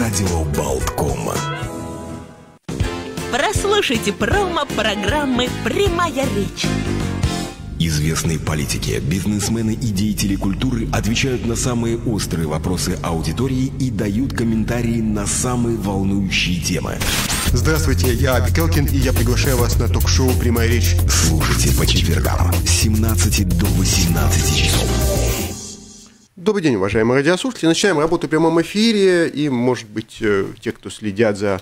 Радио Болткома. Прослушайте промо программы «Прямая речь». Известные политики, бизнесмены и деятели культуры отвечают на самые острые вопросы аудитории и дают комментарии на самые волнующие темы. Здравствуйте, я Абикелкин, и я приглашаю вас на ток-шоу «Прямая речь». Слушайте по четвергам с 17 до 18 часов. Добрый день, уважаемые радиослушатели. Начинаем работу в прямом эфире. И, может быть, э, те, кто следят за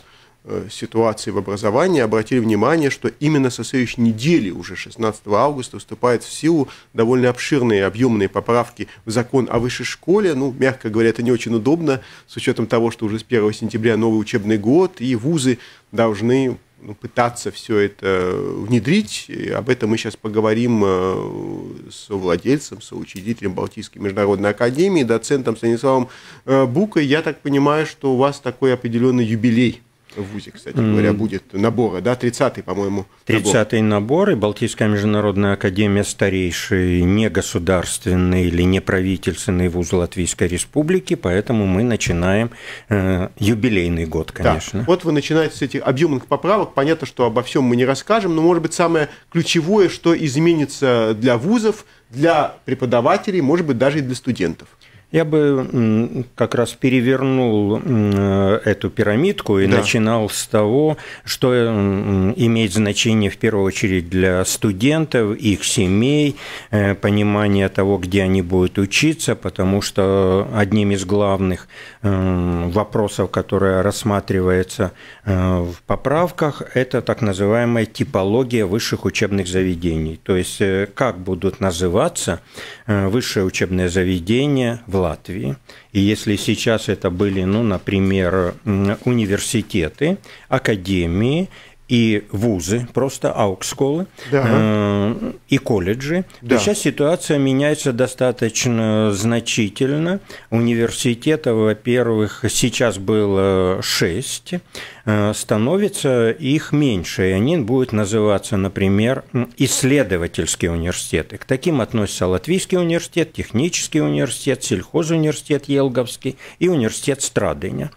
Э, ситуации в образовании, обратили внимание, что именно со следующей недели, уже 16 августа, вступают в силу довольно обширные объемные поправки в закон о высшей школе. Ну, мягко говоря, это не очень удобно, с учетом того, что уже с 1 сентября новый учебный год, и вузы должны ну, пытаться все это внедрить. И об этом мы сейчас поговорим э, с владельцем, учредителем Балтийской международной академии, доцентом Станиславом э, Букой. Я так понимаю, что у вас такой определенный юбилей – в ВУЗе, кстати говоря, будет набора, да, 30-й, по-моему, 30-й набор, и Балтийская международная академия старейший негосударственный или неправительственный вуз Латвийской Республики, поэтому мы начинаем э, юбилейный год, конечно. Да. Вот вы начинаете с этих объемных поправок, понятно, что обо всем мы не расскажем, но, может быть, самое ключевое, что изменится для вузов, для преподавателей, может быть, даже и для студентов. Я бы как раз перевернул э, эту пирамидку и да. начинал с того, что э, имеет значение в первую очередь для студентов, их семей, э, понимание того, где они будут учиться, потому что одним из главных вопросов, которые рассматривается в поправках, это так называемая типология высших учебных заведений. То есть как будут называться высшее учебное заведение в Латвии. И если сейчас это были, ну, например, университеты, академии, и вузы, просто аукшколы, да. э, и колледжи. Да. То сейчас ситуация меняется достаточно значительно. Университетов, во-первых, сейчас было шесть, Э, становится их меньше, и они будут называться, например, исследовательские университеты. К таким относятся Латвийский университет, Технический университет, Сельхозуниверситет Елговский и университет Страдыня.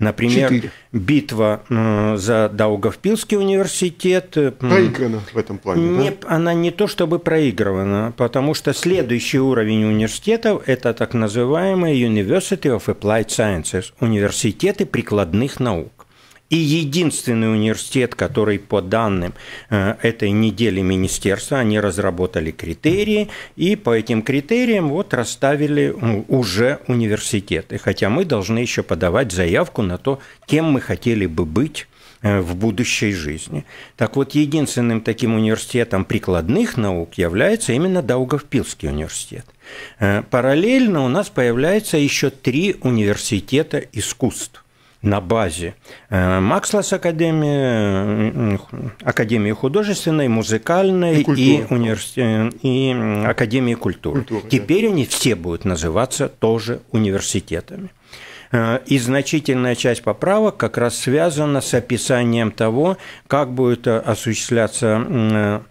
Например, Четыре. битва за Даугавпилский университет проиграна в этом плане. Не, да? Она не то чтобы проиграна, потому что следующий уровень университетов это так называемые University of Applied Sciences, университеты прикладных наук. И единственный университет, который по данным э, этой недели министерства, они разработали критерии, и по этим критериям вот расставили уже университеты. Хотя мы должны еще подавать заявку на то, кем мы хотели бы быть э, в будущей жизни. Так вот, единственным таким университетом прикладных наук является именно Даугавпилский университет. Э, параллельно у нас появляются еще три университета искусств на базе э, Макслас Академии, Академии художественной, музыкальной и, и, э, и Академии культуры. культуры Теперь да. они все будут называться тоже университетами. Э, и значительная часть поправок как раз связана с описанием того, как будет осуществляться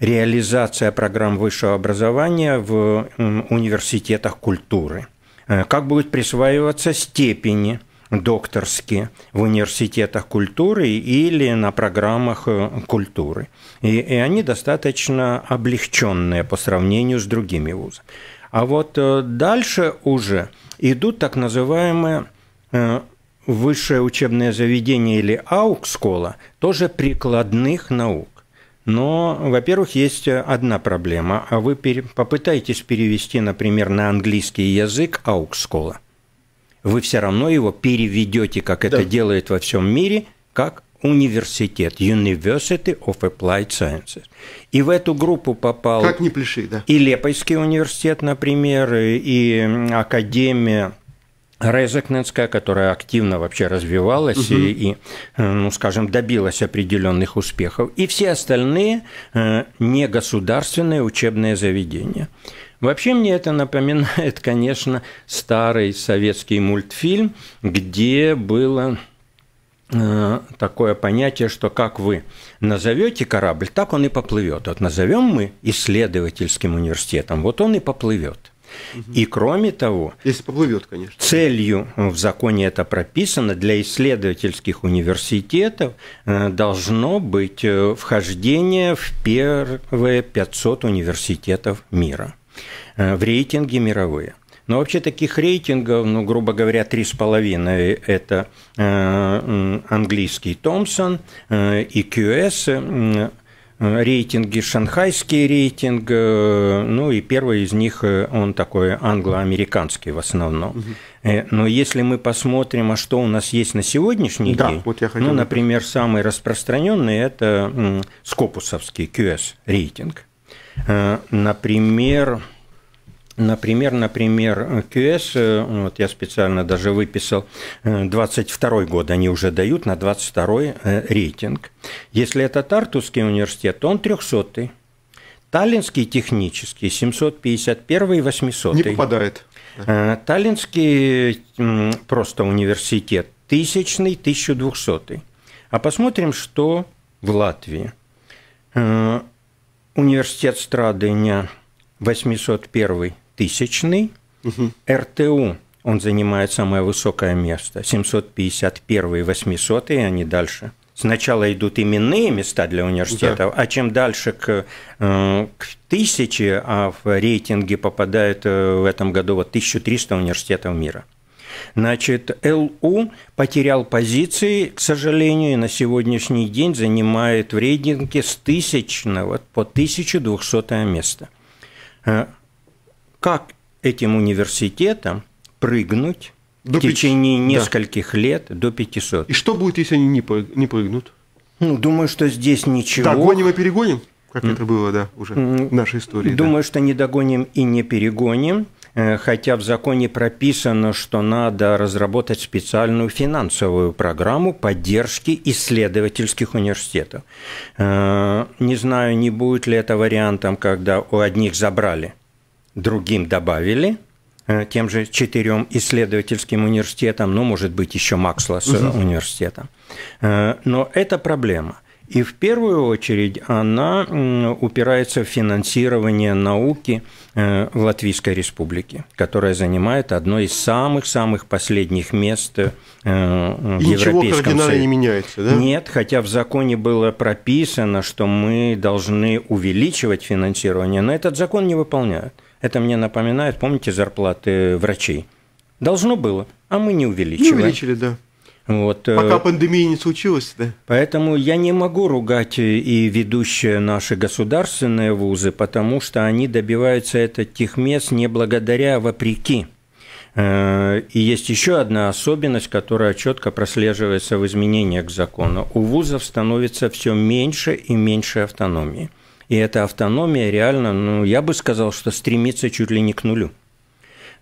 реализация программ высшего образования в университетах культуры, как будут присваиваться степени – докторские в университетах культуры или на программах э, культуры. И, и они достаточно облегченные по сравнению с другими вузами. А вот э, дальше уже идут так называемые э, высшее учебное заведение или аукскола, тоже прикладных наук. Но, во-первых, есть одна проблема. А вы попытаетесь перевести, например, на английский язык аукскола вы все равно его переведете, как это да. делает во всем мире, как университет, University of Applied Sciences. И в эту группу попал... Как не пляши, да. И Лепойский университет, например, и Академия Резекненская, которая активно вообще развивалась угу. и, и, э, ну, скажем, добилась определенных успехов, и все остальные э, негосударственные учебные заведения. Вообще мне это напоминает, конечно, старый советский мультфильм, где было э, такое понятие, что как вы назовете корабль, так он и поплывет. Вот назовем мы исследовательским университетом, вот он и поплывет. Угу. И кроме того, если поплывет, конечно, целью в законе это прописано для исследовательских университетов э, должно быть э, вхождение в первые 500 университетов мира. Э, в рейтинге мировые. Но вообще таких рейтингов, ну, грубо говоря, три с половиной – это э, английский Томпсон, э, и QS, рейтинги, шанхайский рейтинг, ну и первый из них, он такой англо-американский в основном. Но если мы посмотрим, а что у нас есть на сегодняшний да, день, вот я хотел ну, например, сказать. самый распространенный – это скопусовский QS рейтинг. Э, например, Например, например, QS, э, вот я специально даже выписал, 22 э, год они уже дают на 22 рейтинг. Если это Тартусский университет, то он 300 -й. Таллинский технический 751 и 800. Не попадает. Таллинский просто университет тысячный, 1200. А посмотрим, что в Латвии университет Страдыня 801 тысячный, угу. РТУ он занимает самое высокое место, 751 800 и они дальше. Сначала идут именные места для университетов, да. а чем дальше к, э, к тысяче, а в рейтинге попадает э, в этом году вот 1300 университетов мира. Значит, ЛУ потерял позиции, к сожалению, и на сегодняшний день занимает в рейтинге с тысячного по 1200 место. Э, как этим университетам прыгнуть до в 5... течение нескольких да. лет до 500? И что будет, если они не прыгнут? Ну, думаю, что здесь ничего. Догоним и перегоним? Как mm. это было, да, уже в нашей истории. Думаю, да. что не догоним и не перегоним. Э, хотя в законе прописано, что надо разработать специальную финансовую программу поддержки исследовательских университетов. Э, не знаю, не будет ли это вариантом, когда у одних забрали, другим добавили э, – тем же четырем исследовательским университетам, ну, может быть, еще Макслас с университетом. Но это проблема – и в первую очередь она упирается в финансирование науки э, в Латвийской Республике, которая занимает одно из самых-самых последних мест э, в И Европейском ничего кардинально не меняется, да? Нет, хотя в законе было прописано, что мы должны увеличивать финансирование, но этот закон не выполняют. Это мне напоминает, помните, зарплаты врачей. Должно было, а мы не увеличиваем. Не увеличили, да. Вот. Э, Пока пандемия не случилась, да? Поэтому я не могу ругать и ведущие наши государственные вузы, потому что они добиваются этих тех мест не благодаря, а вопреки. Э, и есть еще одна особенность, которая четко прослеживается в изменениях закона. У вузов становится все меньше и меньше автономии. И эта автономия реально, ну, я бы сказал, что стремится чуть ли не к нулю.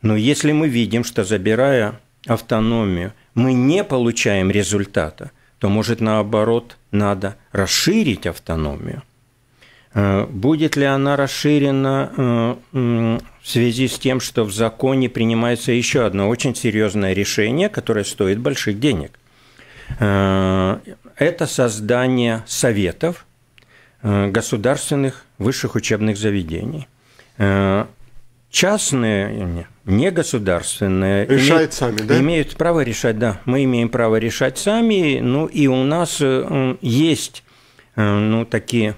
Но если мы видим, что забирая автономию, мы не получаем результата, то, может, наоборот, надо расширить автономию. Э, будет ли она расширена э, в связи с тем, что в законе принимается еще одно очень серьезное решение, которое стоит больших денег? Э, это создание советов государственных высших учебных заведений частные, э, не государственные. имеют, сами, да? Имеют право решать, да. Мы имеем право решать сами. Ну и у нас э, есть э, ну, такие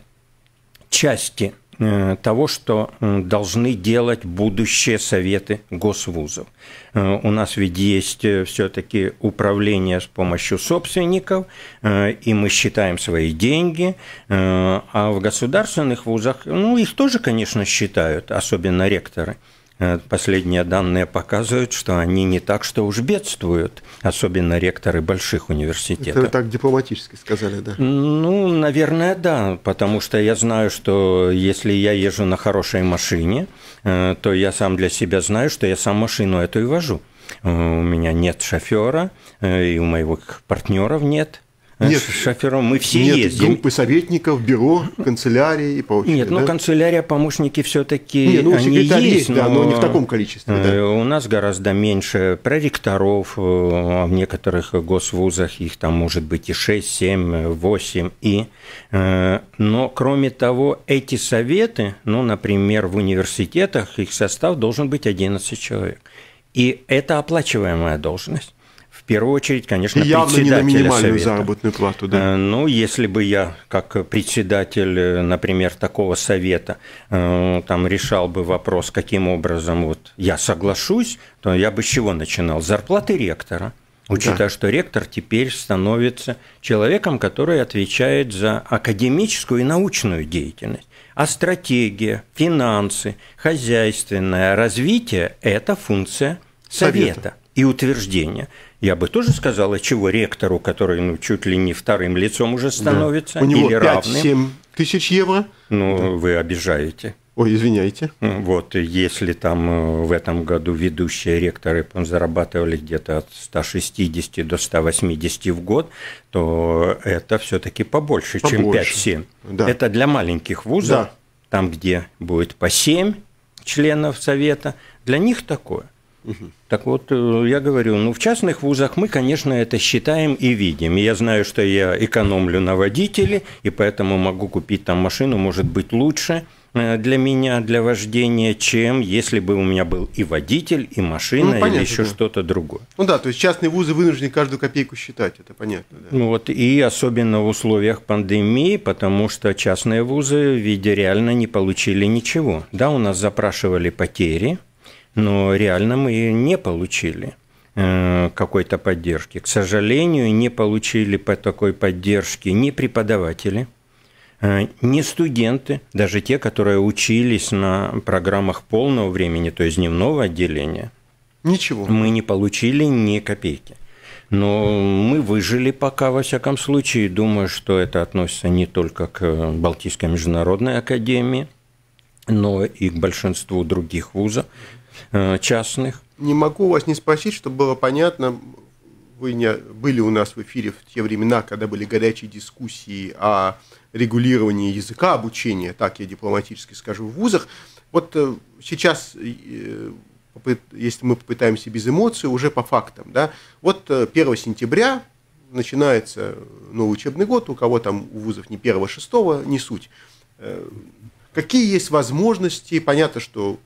части Э, того, что э, должны делать будущие советы госвузов. Э, у нас ведь есть все-таки управление с помощью собственников, и мы считаем свои деньги, а в государственных вузах, ну, их тоже, конечно, считают, особенно ректоры – Э, последние данные показывают, что они не так, что уж бедствуют, особенно ректоры больших университетов. Это вы так дипломатически сказали, да? Ну, наверное, да, потому что я знаю, что если я езжу на хорошей машине, э, то я сам для себя знаю, что я сам машину эту и вожу. Э, у меня нет шофера, и у моих партнеров нет нет, шофером мы все нет, ездим. группы советников, бюро, канцелярии и прочее. Нет, ну, да? ну канцелярия, помощники все-таки не, ну, они есть, есть да, но, но не в таком количестве. Да. Э, у нас гораздо меньше проректоров, э, а в некоторых госвузах их там может быть и 6, 7, 8 и. Э, но кроме того, эти советы, ну, например, в университетах их состав должен быть 11 человек. И это оплачиваемая должность первую очередь, конечно, И явно не на минимальную совета. заработную плату, да? Э, ну, если бы я, как председатель, э, например, такого совета, э, там решал бы вопрос, каким образом вот я соглашусь, то я бы с чего начинал? зарплаты ректора. Учитывая, да. что ректор теперь становится человеком, который отвечает за академическую и научную деятельность. А стратегия, финансы, хозяйственное развитие – это функция совета, совета. и утверждения я бы тоже сказал, а чего ректору, который ну, чуть ли не вторым лицом уже становится, да. У него или 5-7 тысяч евро. Ну, да. вы обижаете. Ой, извиняйте. Вот, если там э, в этом году ведущие ректоры зарабатывали где-то от 160 до 180 в год, то это все-таки побольше, побольше, чем 5-7. Да. Это для маленьких вузов, да. там, где будет по 7 членов совета, для них такое. Так вот, э, я говорю, ну, в частных вузах мы, конечно, это считаем и видим. И я знаю, что я экономлю на водителе, и поэтому могу купить там машину, может быть, лучше э, для меня, для вождения, чем если бы у меня был и водитель, и машина, ну, понятно, или еще да. что-то другое. Ну да, то есть частные вузы вынуждены каждую копейку считать, это понятно. Да. Ну вот, и особенно в условиях пандемии, потому что частные вузы видя реально не получили ничего. Да, у нас запрашивали потери, но реально мы не получили э, какой-то поддержки. К сожалению, не получили по такой поддержки ни преподаватели, э, ни студенты, даже те, которые учились на программах полного времени, то есть дневного отделения. Ничего. Мы не получили ни копейки. Но мы выжили пока, во всяком случае. Думаю, что это относится не только к Балтийской международной академии, но и к большинству других вузов, Э, частных. Не могу вас не спросить, чтобы было понятно, вы не были у нас в эфире в те времена, когда были горячие дискуссии о регулировании языка обучения, так я дипломатически скажу, в вузах. Вот э, сейчас, э, если мы попытаемся без эмоций, уже по фактам, да, вот 1 сентября начинается новый учебный год, у кого там у вузов не 1 6 а не суть. Какие есть возможности, понятно, что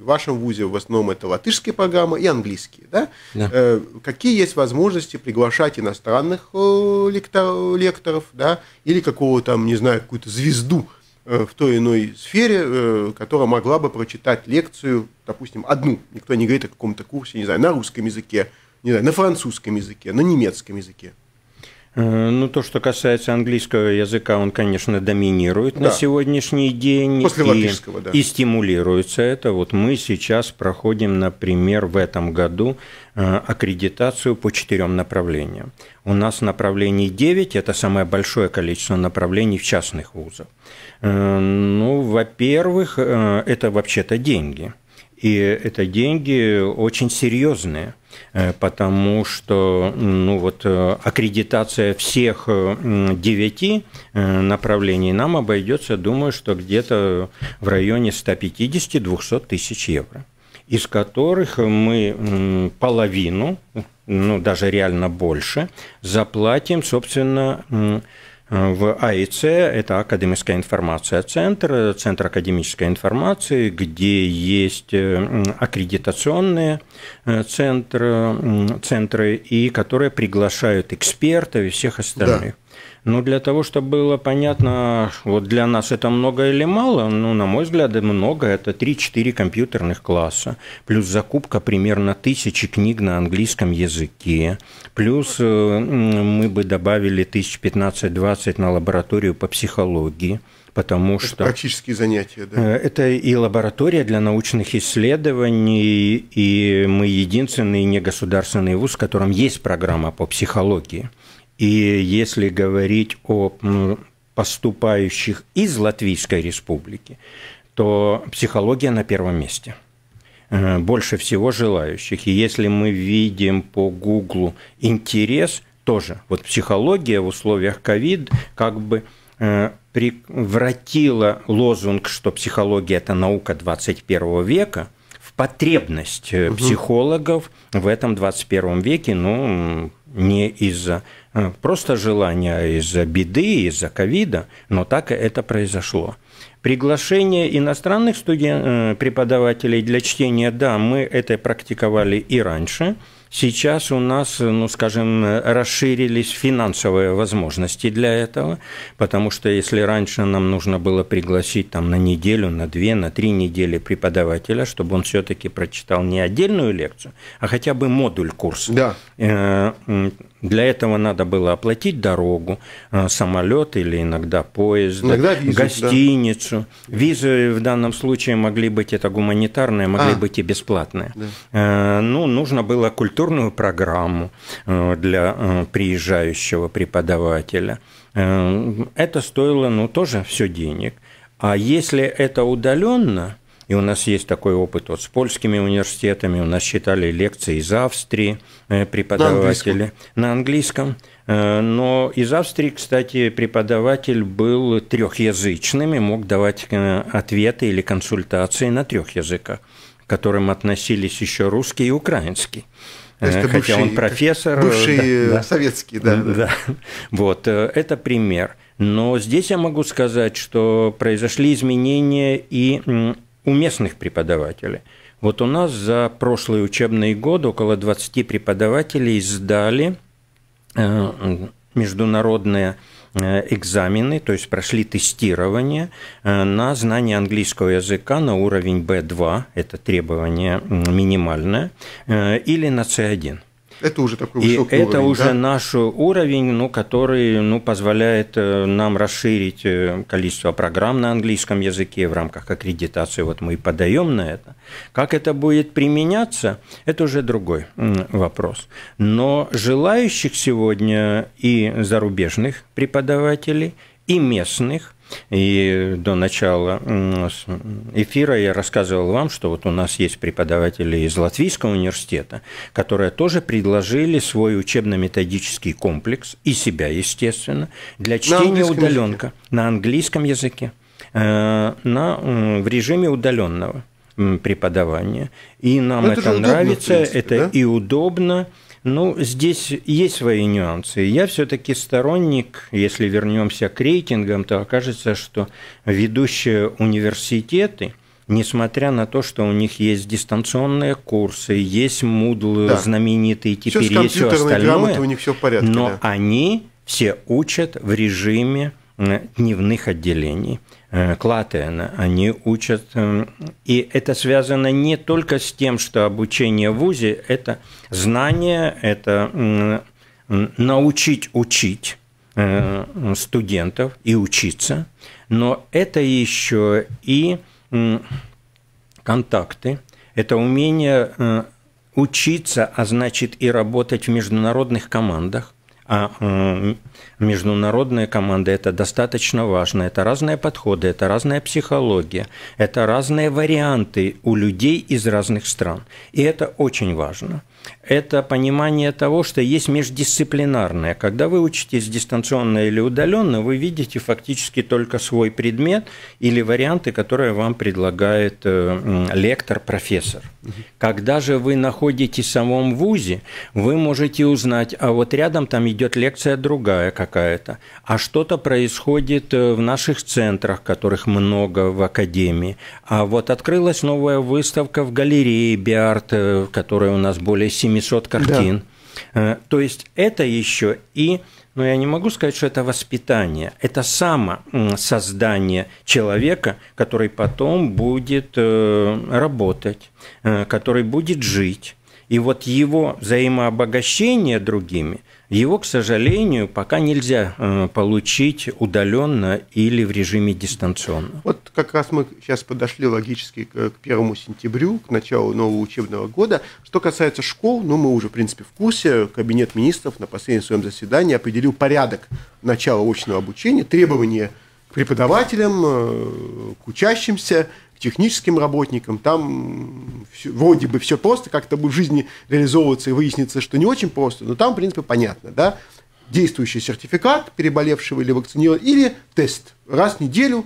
в вашем вузе в основном это латышские программы и английские, да? да. Э, какие есть возможности приглашать иностранных э, лектор, лекторов, да, или какого-то, не знаю, какую-то звезду э, в той иной сфере, э, которая могла бы прочитать лекцию, допустим, одну. Никто не говорит о каком-то курсе, не знаю, на русском языке, не знаю, на французском языке, на немецком языке. Э, ну, то, что касается английского языка, он, конечно, доминирует да. на сегодняшний день. После и, да. И стимулируется это. Вот мы сейчас проходим, например, в этом году э, аккредитацию по четырем направлениям. У нас направлений 9, это самое большое количество направлений в частных вузах. Э, ну, во-первых, это вообще-то деньги. И это деньги очень серьезные. Э, потому что ну вот, э, аккредитация всех э, девяти направлений нам обойдется, думаю, что где-то в районе 150-200 тысяч евро из которых мы половину, ну даже реально больше, заплатим, собственно, в АИЦ это академическая информация центр, центр академической информации, где есть э, аккредитационные э, центры, центры и которые приглашают экспертов и всех остальных. Ну, для того, чтобы было понятно, вот для нас это много или мало, ну, на мой взгляд, много, это 3-4 компьютерных класса, плюс закупка примерно тысячи книг на английском языке, плюс э, мы бы добавили 1015-20 на лабораторию по психологии, потому это что... Практические занятия, да? Э, это и лаборатория для научных исследований, и мы единственный негосударственный вуз, в котором есть программа по психологии. И если говорить о поступающих из Латвийской республики, то психология на первом месте э, – больше всего желающих. И если мы видим по Гуглу интерес, тоже вот психология в условиях ковид как бы э, превратила лозунг, что психология – это наука 21 века, в потребность угу. психологов в этом 21 веке, ну, не из-за а, просто желание из-за беды, из-за ковида, но так это произошло. Приглашение иностранных студен... Э, преподавателей для чтения, да, мы это практиковали и раньше – Сейчас у нас, э, ну, скажем, э, расширились финансовые возможности для этого, потому что если раньше нам нужно было пригласить там на неделю, на две, на три недели преподавателя, чтобы он все-таки прочитал не отдельную лекцию, а хотя бы модуль курса. Да. Э, для этого надо было оплатить дорогу, самолет или иногда поезд, иногда визу, гостиницу. Да. Визы в данном случае могли быть это гуманитарные, могли а, быть и бесплатные. Да. Ну, нужно было культурно культурную программу э, для э, приезжающего преподавателя. Э, это стоило, ну, тоже все денег. А если это удаленно, и у нас есть такой опыт вот с польскими университетами. У нас читали лекции из Австрии преподаватели на английском. на английском. Но из Австрии, кстати, преподаватель был трехязычным и мог давать ответы или консультации на трех языках, к которым относились еще русский и украинский. Э, это хотя бывший, он профессор. Бывший э, да, советский, да, да. Вот, э, это пример. Но здесь я могу сказать, что произошли изменения и у местных преподавателей. Вот у нас за прошлый учебный год около 20 преподавателей сдали международное Э, экзамены, то есть прошли тестирование э, на знание английского языка на уровень B2, это требование минимальное, э, или на C1. Это уже такой и высокий это уже да? наш уровень, ну, который ну, позволяет э, нам расширить э, количество программ на английском языке в рамках аккредитации. Вот мы и подаем на это. Как это будет применяться, это уже другой вопрос. Но желающих сегодня и зарубежных преподавателей, и местных – и до начала эфира я рассказывал вам, что вот у нас есть преподаватели из Латвийского университета, которые тоже предложили свой учебно-методический комплекс и себя, естественно, для чтения на удаленка на английском языке э, на, в режиме удаленного преподавания. И нам ну, это, это нравится, удобно, принципе, это да? и удобно, ну, здесь есть свои нюансы. Я все-таки сторонник, если вернемся к рейтингам, то окажется, что ведущие университеты, несмотря на то, что у них есть дистанционные курсы, есть Moodle да. знаменитый, теперь все есть все остальное, у них все в порядке, но да. они все учат в режиме дневных отделений э, Клатена. Они учат, э, и это связано не только с тем, что обучение в ВУЗе – это знание, это научить учить э, студентов и учиться, но это еще и контакты, это умение учиться, а значит и работать в международных командах, а международная команда – это достаточно важно. Это разные подходы, это разная психология, это разные варианты у людей из разных стран. И это очень важно это понимание того, что есть междисциплинарное. Когда вы учитесь дистанционно или удаленно, вы видите фактически только свой предмет или варианты, которые вам предлагает э, лектор, профессор. Когда же вы находитесь в самом ВУЗе, вы можете узнать, а вот рядом там идет лекция другая какая-то, а что-то происходит э, в наших центрах, которых много в Академии. А вот открылась новая выставка в галерее Биарт, э, которая у нас более 700 картин. Да. Э, то есть это еще и но ну, я не могу сказать, что это воспитание. Это само создание человека, который потом будет э, работать, э, который будет жить. И вот его взаимообогащение другими – его, к сожалению, пока нельзя э, получить удаленно или в режиме дистанционно. Вот как раз мы сейчас подошли логически к первому сентябрю, к началу нового учебного года. Что касается школ, ну мы уже, в принципе, в курсе. Кабинет министров на последнем своем заседании определил порядок начала очного обучения, требования к преподавателям, э, к учащимся, техническим работникам, там все, вроде бы все просто, как-то будет в жизни реализовываться и выяснится, что не очень просто, но там, в принципе, понятно, да, действующий сертификат переболевшего или вакцинированного, или тест. Раз в неделю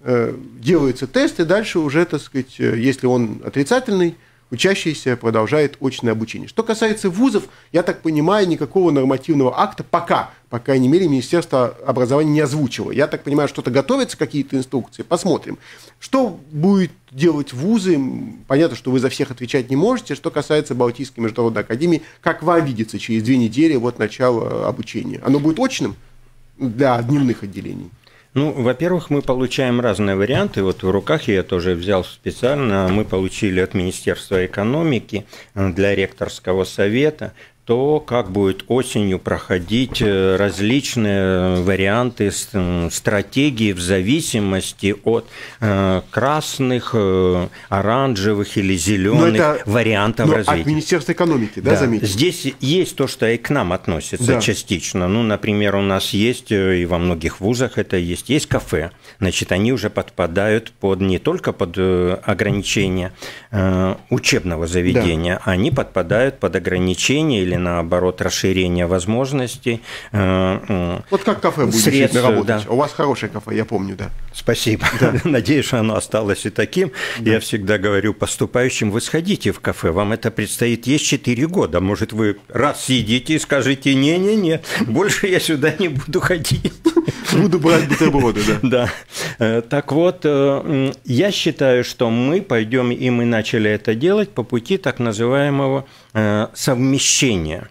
э, делается тест, и дальше уже, так сказать, э, если он отрицательный, учащийся продолжает очное обучение. Что касается вузов, я так понимаю, никакого нормативного акта пока по крайней мере, Министерство образования не озвучило. Я так понимаю, что-то готовится, какие-то инструкции. Посмотрим. Что будет делать вузы? Понятно, что вы за всех отвечать не можете. Что касается Балтийской международной академии, как вам видится через две недели вот начало э, обучения? Оно будет очным для дневных отделений? Ну, во-первых, мы получаем разные варианты. Вот в руках я тоже взял специально. Мы получили от Министерства экономики э, для ректорского совета то, как будет осенью проходить э, различные варианты стратегии в зависимости от э, красных, э, оранжевых или ну, зеленых это, вариантов ну, развития. От Министерства экономики, да, да. заметьте? Здесь есть то, что и к нам относится да. частично. Ну, например, у нас есть, и во многих вузах это есть, есть кафе. Значит, они уже подпадают под не только под ограничения учебного заведения, да. они подпадают под ограничения или наоборот, расширение возможностей. Э, вот как кафе будет средств, работать. Да. У вас хорошее кафе, я помню, да. Спасибо. Да. Надеюсь, что оно осталось и таким. Да. Я всегда говорю поступающим, вы сходите в кафе, вам это предстоит есть 4 года. Может, вы раз съедите и скажете, не-не-не, больше я сюда не буду ходить. Буду брать бутерброды, да. Да. Э, так вот, э, я считаю, что мы пойдем, и мы начали это делать по пути так называемого э, совмещения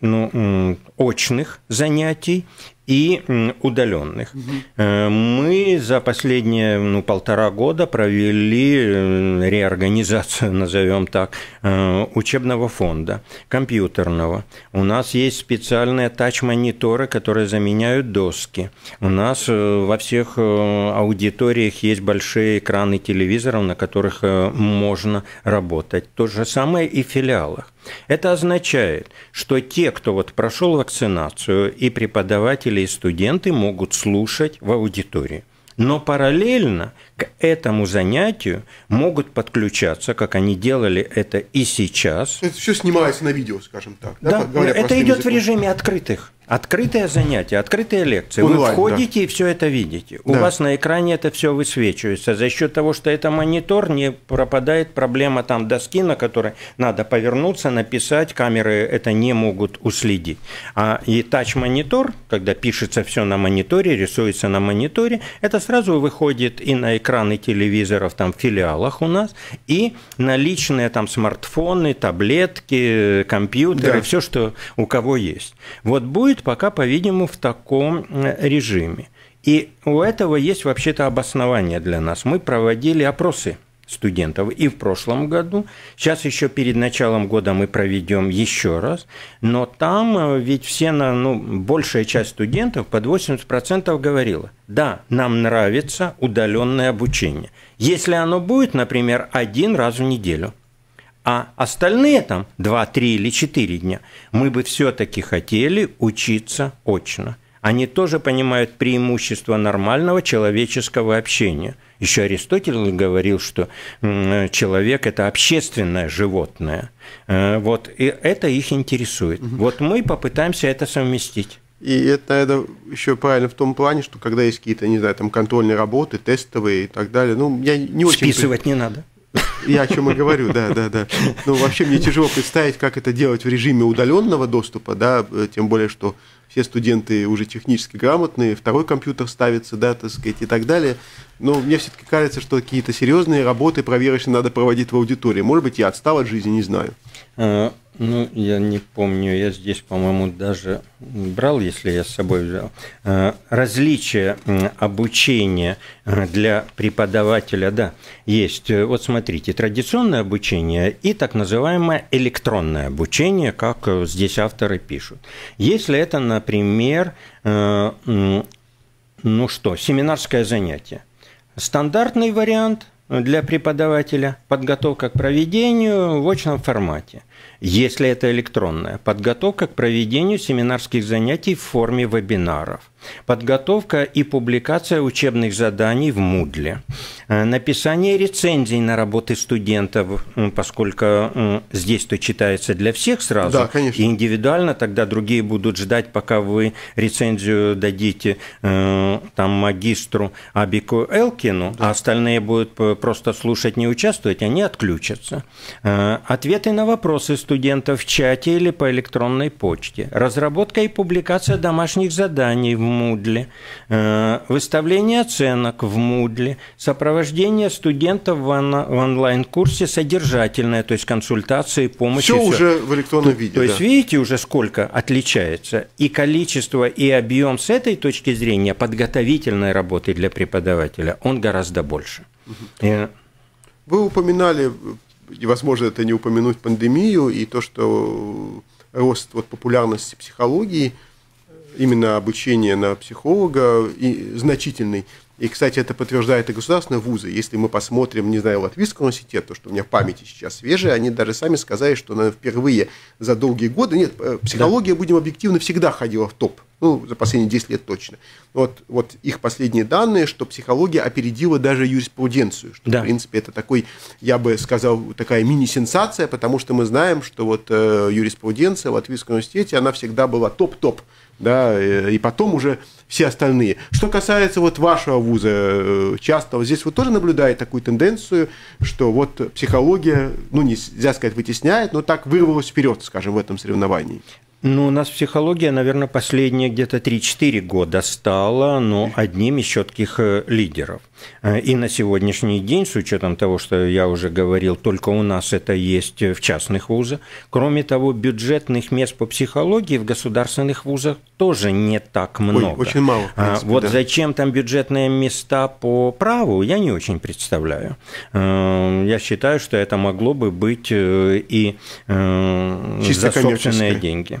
ну, очных занятий и удаленных. Угу. Мы за последние ну, полтора года провели э, реорганизацию, назовем так, э, учебного фонда, компьютерного. У нас есть специальные тач-мониторы, которые заменяют доски. У нас во всех аудиториях есть большие экраны телевизоров, на которых можно работать. То же самое и в филиалах. Это означает, что те, кто вот прошел вакцинацию, и преподаватели, и студенты могут слушать в аудитории. Но параллельно к этому занятию могут подключаться, как они делали это и сейчас. Это все снимается на видео, скажем так. Да, да это идет языком. в режиме открытых Открытое занятие, открытые лекции. Вы входите да. и все это видите. Да. У вас на экране это все высвечивается. За счет того, что это монитор, не пропадает проблема там доски, на которой надо повернуться, написать. Камеры это не могут уследить. А и тач-монитор, когда пишется все на мониторе, рисуется на мониторе, это сразу выходит и на экраны телевизоров там в филиалах у нас, и на личные там смартфоны, таблетки, компьютеры, да. все, что у кого есть. Вот будет происходит пока, по-видимому, в таком э, режиме. И у этого есть вообще-то обоснование для нас. Мы проводили опросы студентов и в прошлом году. Сейчас еще перед началом года мы проведем еще раз. Но там э, ведь все, ну, большая часть студентов под 80% говорила, да, нам нравится удаленное обучение. Если оно будет, например, один раз в неделю а остальные там 2, 3 или 4 дня, мы бы все-таки хотели учиться очно. Они тоже понимают преимущество нормального человеческого общения. Еще Аристотель говорил, что человек – это общественное животное. Э, вот, и это их интересует. Вот мы попытаемся это совместить. И это, наверное, еще правильно в том плане, что когда есть какие-то, не знаю, там контрольные работы, тестовые и так далее, ну, я не очень... Списывать не надо. Я о чем и говорю, да, да, да. Ну, вообще мне тяжело представить, как это делать в режиме удаленного доступа, да, э, тем более, что все студенты уже технически грамотные, второй компьютер ставится, да, так сказать, и так далее. Но мне все-таки кажется, что какие-то серьезные работы проверочные надо проводить в аудитории. Может быть, я отстал от жизни, не знаю. А, ну, я не помню, я здесь, по-моему, даже брал, если я с собой взял. Э, различия обучения э, для преподавателя, да, есть. Э, вот смотрите, традиционное обучение и так называемое электронное обучение, как здесь авторы пишут. Если это, например, ну что, семинарское занятие. Стандартный вариант – для преподавателя, подготовка к проведению в очном формате, если это электронная, подготовка к проведению семинарских занятий в форме вебинаров – подготовка и публикация учебных заданий в Мудле, э, написание рецензий на работы студентов, поскольку здесь-то читается для всех сразу, да, конечно. и индивидуально тогда другие будут ждать, пока вы рецензию дадите э, там магистру Абику Элкину, да. а остальные будут просто слушать, не участвовать, они отключатся. Э, ответы на вопросы студентов в чате или по электронной почте, разработка и публикация домашних заданий в Moodle, э, выставление оценок в Moodle, сопровождение студентов в онлайн-курсе содержательное, то есть консультации, помощь. Все уже в электронном виде. То да. есть видите уже сколько отличается и количество, и объем с этой точки зрения подготовительной работы для преподавателя, он гораздо больше. Вы упоминали, невозможно это не упомянуть пандемию, и то, что рост вот, популярности психологии – именно обучение на психолога и значительный. И, кстати, это подтверждает и государственные вузы. Если мы посмотрим, не знаю, Латвийский университет, то, что у меня в памяти сейчас свежая, они даже сами сказали, что наверное, впервые за долгие годы... Нет, э, психология, да. будем объективно, всегда ходила в топ. Ну, за последние 10 лет точно. Вот, вот их последние данные, что психология опередила даже юриспруденцию. Что, да. в принципе, это такой, я бы сказал, такая мини-сенсация, потому что мы знаем, что вот э, юриспруденция в Латвийском университете, она всегда была топ-топ да, э, и потом уже все остальные. Что касается вот вашего вуза э, частного, здесь вы тоже наблюдаете такую тенденцию, что вот психология, ну нельзя сказать вытесняет, но так вырвалась вперед, скажем, в этом соревновании. Ну, у нас психология, наверное, последние где-то 3-4 года стала, ну, одним из четких э, лидеров. Э, и на сегодняшний день, с учетом того, что я уже говорил, только у нас это есть в частных вузах. Кроме того, бюджетных мест по психологии в государственных вузах тоже не так много. Ой, очень мало. А, принципе, а, вот да. зачем там бюджетные места по праву, я не очень представляю. Э, я считаю, что это могло бы быть и за собственные деньги.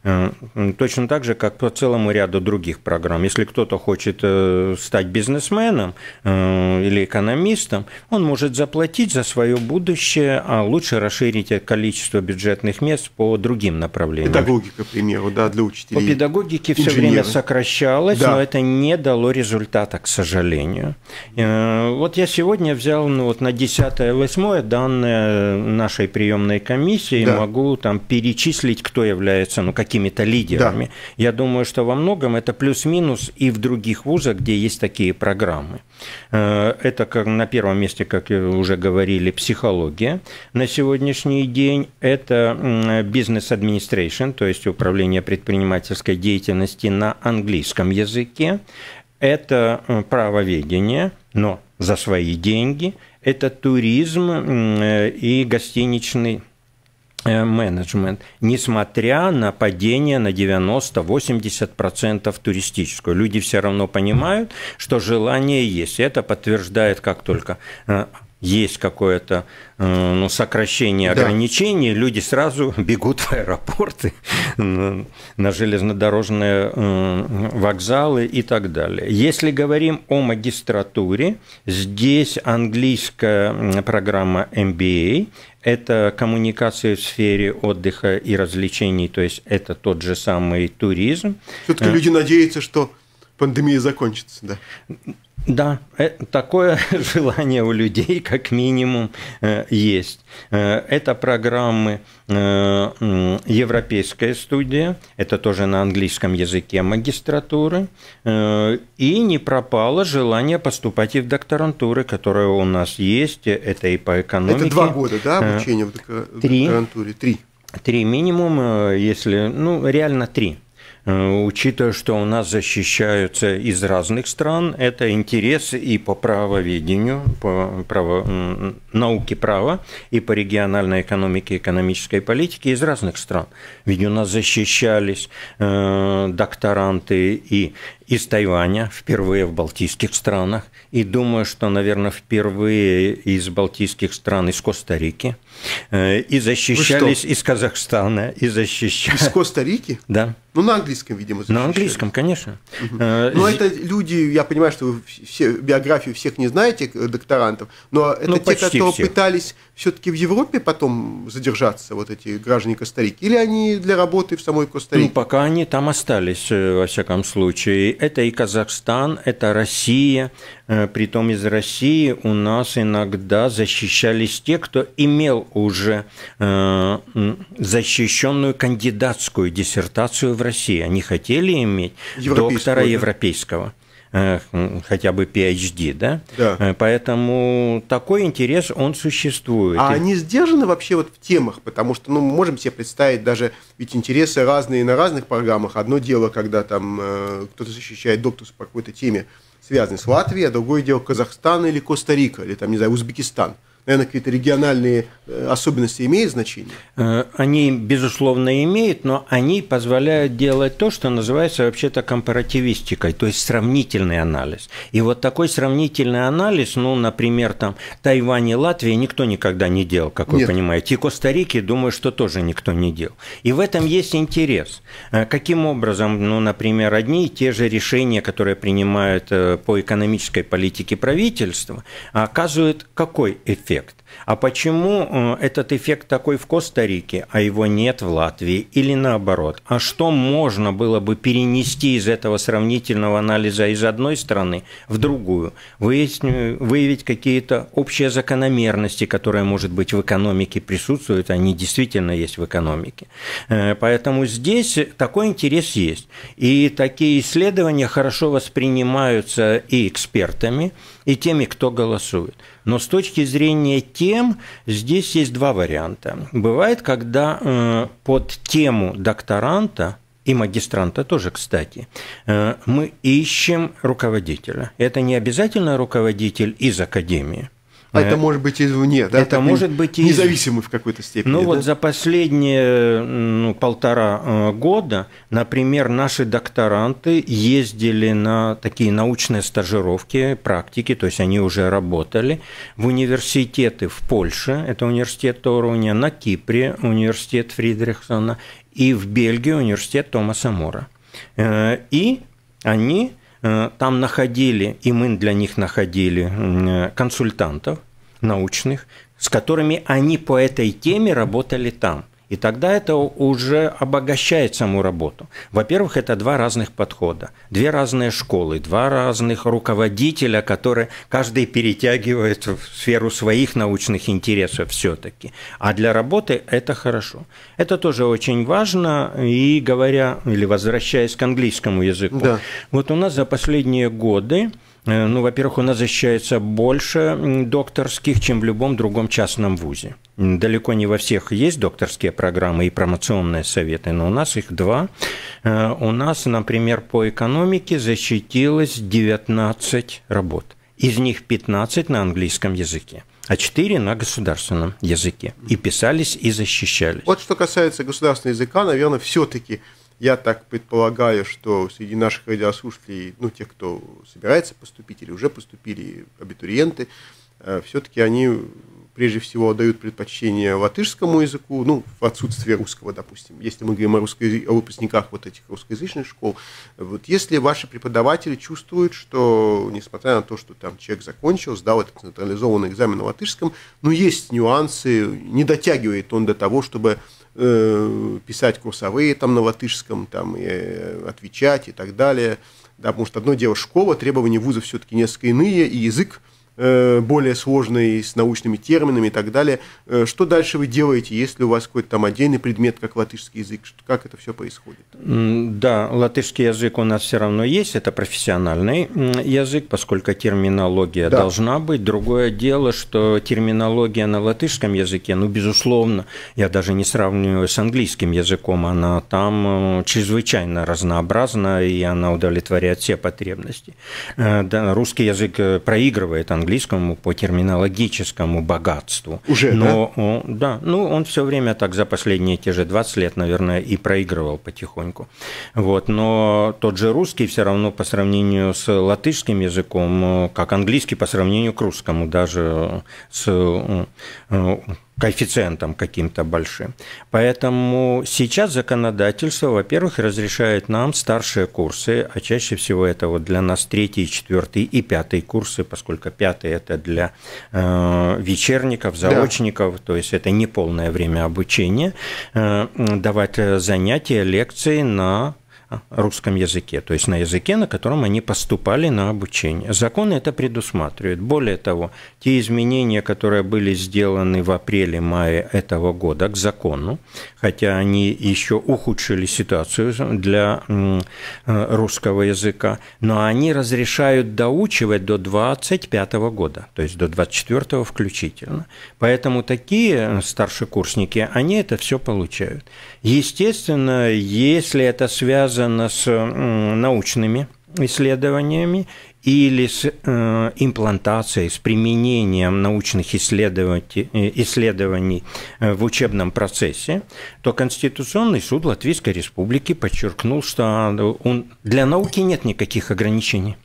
Э, точно так же, как по целому ряду других программ. Если кто-то хочет э, стать бизнесменом э, или экономистом, он может заплатить за свое будущее, а лучше расширить количество бюджетных мест по другим направлениям. Педагогика, к примеру, да, для учителей. По педагогике все время сокращалось, да. но это не дало результата, к сожалению. Вот я сегодня взял ну, вот на 10-8 данные нашей приемной комиссии, да. могу там перечислить, кто является, ну, какие какими-то лидерами. Да. Я думаю, что во многом это плюс-минус и в других вузах, где есть такие программы. Э, это как на первом месте, как уже говорили, психология на сегодняшний день. Это бизнес-администрейшн, то есть управление предпринимательской деятельности на английском языке. Это э, правоведение, но за свои деньги. Это туризм э, и гостиничный Э, менеджмент, несмотря на падение на 90-80% туристическую. Люди все равно понимают, что желание есть. Это подтверждает как только э, есть какое-то э, ну, сокращение да. ограничений, люди сразу бегут в аэропорты, на железнодорожные вокзалы и так далее. Если говорим о магистратуре, здесь английская программа MBA, это коммуникации в сфере отдыха и развлечений, то есть это тот же самый туризм. Все-таки э, люди надеются, что пандемия закончится, да. Да, э, такое желание у людей как минимум э, есть. Э, это программы Европейская студия, это тоже на английском языке магистратуры. И не пропало желание поступать и в докторантуры, которые у нас есть, это и по экономике. Это два года, да, обучение в докторантуре? Три. Три минимум, если, ну, реально три. Э, учитывая, что у нас защищаются из разных стран, это интересы и по правоведению, по право, науке права, и по региональной экономике, экономической политике из разных стран. Ведь у нас защищались э, докторанты и из Тайваня, впервые в балтийских странах, и думаю, что, наверное, впервые из балтийских стран, из Коста-Рики, э, и защищались из Казахстана, и защищались... Из Коста-Рики? Да. Ну, на английском, видимо, защищали. На английском, конечно. Угу. Э, ну, но это люди, я понимаю, что вы все, биографию всех не знаете, э, докторантов, но ну, это ну, те, кто всех. пытались все таки в Европе потом задержаться, вот эти граждане Коста-Рики, или они для работы в самой ну, Коста-Рике? Ну, пока они там остались, э, во всяком случае. Это и Казахстан, это Россия. Притом из России у нас иногда защищались те, кто имел уже защищенную кандидатскую диссертацию в в России. Они хотели иметь доктора да. европейского э, хотя бы PhD, да? да. Э, поэтому такой интерес, он существует. А И... они сдержаны вообще вот в темах? Потому что, ну, мы можем себе представить даже, ведь интересы разные на разных программах. Одно дело, когда там э, кто-то защищает докторс по какой-то теме, связанной с Латвией, а другое дело Казахстан или Коста-Рика, или там, не знаю, Узбекистан наверное, какие-то региональные э, особенности имеют значение? Э, они, безусловно, имеют, но они позволяют делать то, что называется вообще-то компаративистикой, то есть сравнительный анализ. И вот такой сравнительный анализ, ну, например, там Тайвань и Латвия никто никогда не делал, как вы Нет. понимаете. И Коста-Рики, думаю, что тоже никто не делал. И в этом есть интерес. Э, каким образом, ну, например, одни и те же решения, которые принимают по экономической политике правительства, оказывают какой эффект? эффект. А почему э, этот эффект такой в Коста-Рике, а его нет в Латвии? Или наоборот? А что можно было бы перенести из этого сравнительного анализа из одной страны в другую? Выясню, выявить какие-то общие закономерности, которые, может быть, в экономике присутствуют, а они действительно есть в экономике. Э, поэтому здесь такой интерес есть. И такие исследования хорошо воспринимаются и экспертами, и теми, кто голосует. Но с точки зрения тем здесь есть два варианта. Бывает, когда э, под тему докторанта и магистранта тоже, кстати, э, мы ищем руководителя. Это не обязательно руководитель из академии – а э, это может быть извне, да? Это так, может быть и... Независимый в какой-то степени. Ну да? вот за последние ну, полтора э, года, например, наши докторанты ездили на такие научные стажировки, практики, то есть они уже работали в университеты в Польше, это университет Торуня, на Кипре университет Фридрихсона и в Бельгии университет Томаса Мора. Э, и они Э, там находили, и мы для них находили э, консультантов научных, с которыми они по этой теме работали там. И тогда это уже обогащает саму работу. Во-первых, это два разных подхода, две разные школы, два разных руководителя, которые каждый перетягивает в сферу своих научных интересов все-таки. А для работы это хорошо. Это тоже очень важно. И говоря, или возвращаясь к английскому языку, да. вот у нас за последние годы Э, ну, во-первых, у нас защищается больше докторских, чем в любом другом частном вузе. Далеко не во всех есть докторские программы и промоционные советы, но у нас их два. Э, у нас, например, по экономике защитилось 19 работ. Из них 15 на английском языке а четыре на государственном языке. И писались, и защищались. Вот что касается государственного языка, наверное, все-таки я так предполагаю, что среди наших радиослушателей, ну, тех, кто собирается поступить или уже поступили абитуриенты, э, все-таки они прежде всего дают предпочтение латышскому языку, ну, в отсутствие русского, допустим, если мы говорим о, русско- о выпускниках вот этих русскоязычных школ. Вот если ваши преподаватели чувствуют, что, несмотря на то, что там человек закончил, сдал этот централизованный экзамен на латышском, но ну, есть нюансы, не дотягивает он до того, чтобы Э, писать курсовые там на латышском, там и э, отвечать и так далее. Да, потому что одно дело школа, требования вуза все-таки несколько иные, и язык Э, более сложные, с научными терминами и так далее. Э, что дальше вы делаете, если у вас какой-то там отдельный предмет, как латышский язык? Как это все происходит? Да, латышский язык у нас все равно есть, это профессиональный язык, поскольку терминология да. должна быть. Другое дело, что терминология на латышском языке, ну, безусловно, я даже не сравниваю с английским языком, она там э, чрезвычайно разнообразна, и она удовлетворяет все потребности. Да, русский язык проигрывает английскому по терминологическому богатству. Уже, Но, да? Он, да, ну он все время так за последние те же 20 лет, наверное, и проигрывал потихоньку. Вот, но тот же русский все равно по сравнению с латышским языком, э, как английский по сравнению к русскому, даже э, с э, коэффициентом каким-то большим. Поэтому сейчас законодательство, во-первых, разрешает нам старшие курсы, а чаще всего это вот для нас третий, четвертый и пятый курсы, поскольку пятый это для э, вечерников, заочников, да. то есть это не полное время обучения, э, давать э, занятия, лекции на русском языке, то есть на языке, на котором они поступали на обучение. Закон это предусматривает. Более того, те изменения, которые были сделаны в апреле-мае этого года к закону, хотя они еще ухудшили ситуацию для э, русского языка, но они разрешают доучивать до 25 года, то есть до 24 включительно. Поэтому такие старшекурсники, они это все получают. Естественно, если это связано с научными исследованиями или с э, имплантацией, с применением научных э, исследований э, в учебном процессе, то Конституционный суд Латвийской Республики подчеркнул, что он, для науки нет никаких ограничений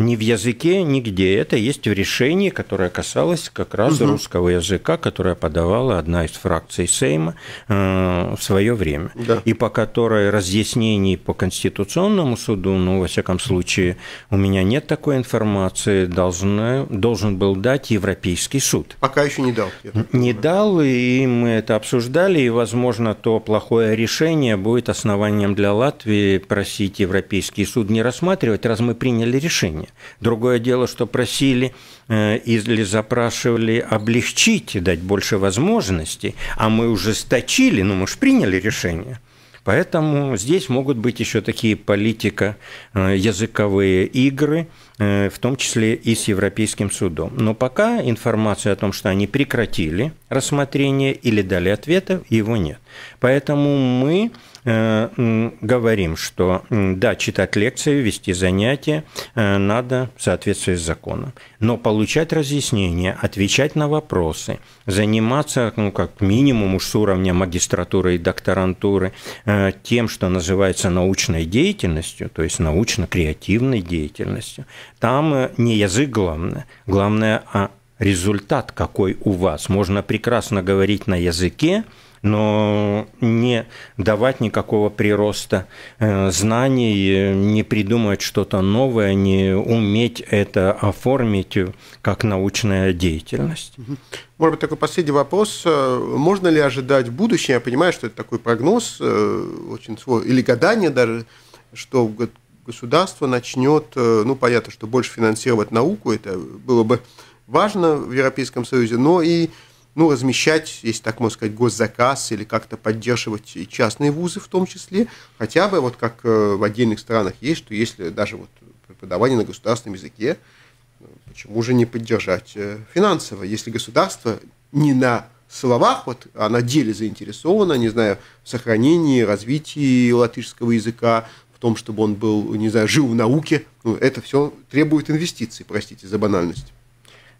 ни в языке, нигде. Это есть в решении, которое касалось как раз угу. русского языка, которое подавала одна из фракций Сейма э, в свое время. Да. И по которой разъяснений по Конституционному суду, ну, во всяком случае, у меня нет такой информации, должны, должен был дать Европейский суд. Пока еще не дал. Не дал, и мы это обсуждали, и, возможно, то плохое решение будет основанием для Латвии просить Европейский суд не рассматривать, раз мы приняли решение. Другое дело, что просили э, или запрашивали облегчить и дать больше возможностей, а мы уже сточили, ну мы же приняли решение. Поэтому здесь могут быть еще такие политика, э, языковые игры, э, в том числе и с Европейским судом. Но пока информации о том, что они прекратили рассмотрение или дали ответа, его нет. Поэтому мы Э, говорим, что да, читать лекции, вести занятия э, надо в соответствии с законом, но получать разъяснения, отвечать на вопросы, заниматься, ну, как минимум уж с уровня магистратуры и докторантуры, э, тем, что называется научной деятельностью, то есть научно-креативной деятельностью. Там не язык главное, главное, а результат какой у вас. Можно прекрасно говорить на языке, но не давать никакого прироста э, знаний, не придумать что-то новое, не уметь это оформить э, как научная деятельность. Может быть, такой последний вопрос. Э, можно ли ожидать будущее? я понимаю, что это такой прогноз, очень свой, или гадание даже, что государство начнет, ну, понятно, что больше финансировать науку, это было бы важно в Европейском Союзе, но и ну, размещать, если так можно сказать, госзаказ или как-то поддерживать и частные вузы в том числе, хотя бы вот как э, в отдельных странах есть, что если даже вот преподавание на государственном языке, э, почему же не поддержать э, финансово, если государство не на словах, вот, а на деле заинтересовано, не знаю, в сохранении, развитии латышского языка, в том, чтобы он был, не знаю, жил в науке, ну, это все требует инвестиций, простите за банальность.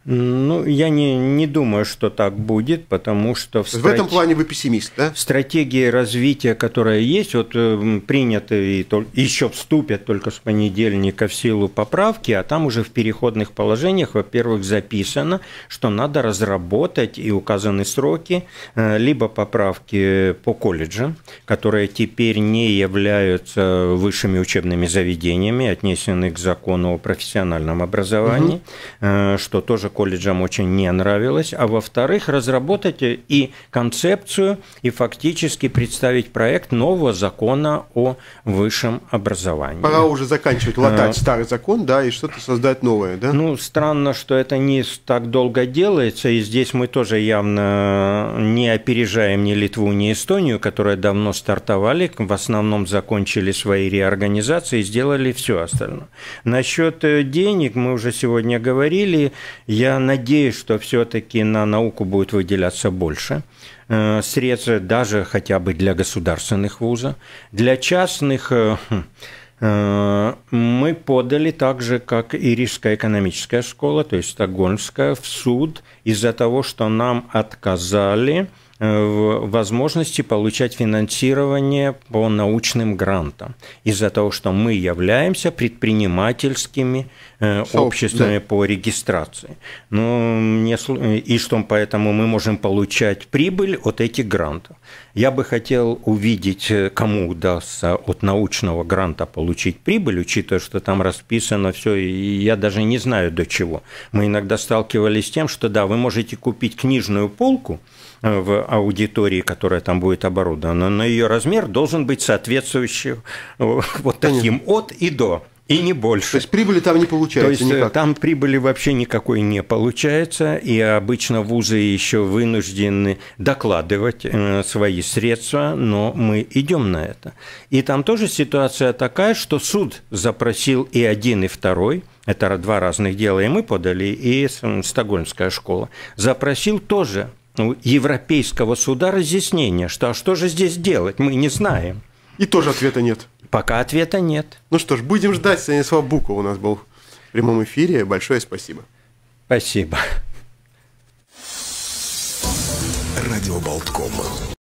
Ну, я не, не думаю, что так будет, потому что... В, страт... в этом плане вы пессимист, да? В стратегии развития, которая есть, вот эм, приняты и тол... еще вступят только с понедельника в силу поправки, а там уже в переходных положениях, во-первых, записано, что надо разработать и указаны сроки, э, либо поправки по колледжам, которые теперь не являются высшими учебными заведениями, отнесены к закону о профессиональном образовании, угу. что тоже колледжам очень не нравилось, а во-вторых, разработать и концепцию, и фактически представить проект нового закона о высшем образовании. Пора уже заканчивать а. латать а, старый закон, да, и что-то создать новое, да? Ну, странно, что это не так долго делается, и здесь мы тоже явно не опережаем ни Литву, ни Эстонию, которые давно стартовали, в основном закончили свои реорганизации и сделали все остальное. Насчет э, денег мы уже сегодня говорили, я надеюсь, что все-таки на науку будет выделяться больше э, средств, даже хотя бы для государственных вузов. Для частных э, хм, э, мы подали так же, как и Рижская экономическая школа, то есть Стокгольмская, в суд из-за того, что нам отказали – Э, возможности получать финансирование по научным грантам из-за того, что мы являемся предпринимательскими э, обществами да. по регистрации. Ну, э, и что поэтому мы можем получать прибыль от этих грантов. Я бы хотел увидеть, кому удастся от научного гранта получить прибыль, учитывая, что там расписано все, и я даже не знаю до чего. Мы иногда сталкивались с тем, что да, вы можете купить книжную полку – в аудитории, которая там будет оборудована, но ее размер должен быть соответствующий э, вот таким от и до. И не больше. То есть прибыли там не получается То есть э, никак. там прибыли вообще никакой не получается, и обычно вузы еще вынуждены докладывать э, свои средства, но мы идем на это. И там тоже ситуация такая, что суд запросил и один, и второй, это два разных дела, и мы подали, и Стокгольмская школа, запросил тоже ну, европейского суда разъяснение, что а что же здесь делать, мы не знаем. И тоже ответа нет. Пока ответа нет. Ну что ж, будем ждать. Станислав Буков у нас был в прямом эфире. Большое спасибо. Спасибо. Радио Болткома.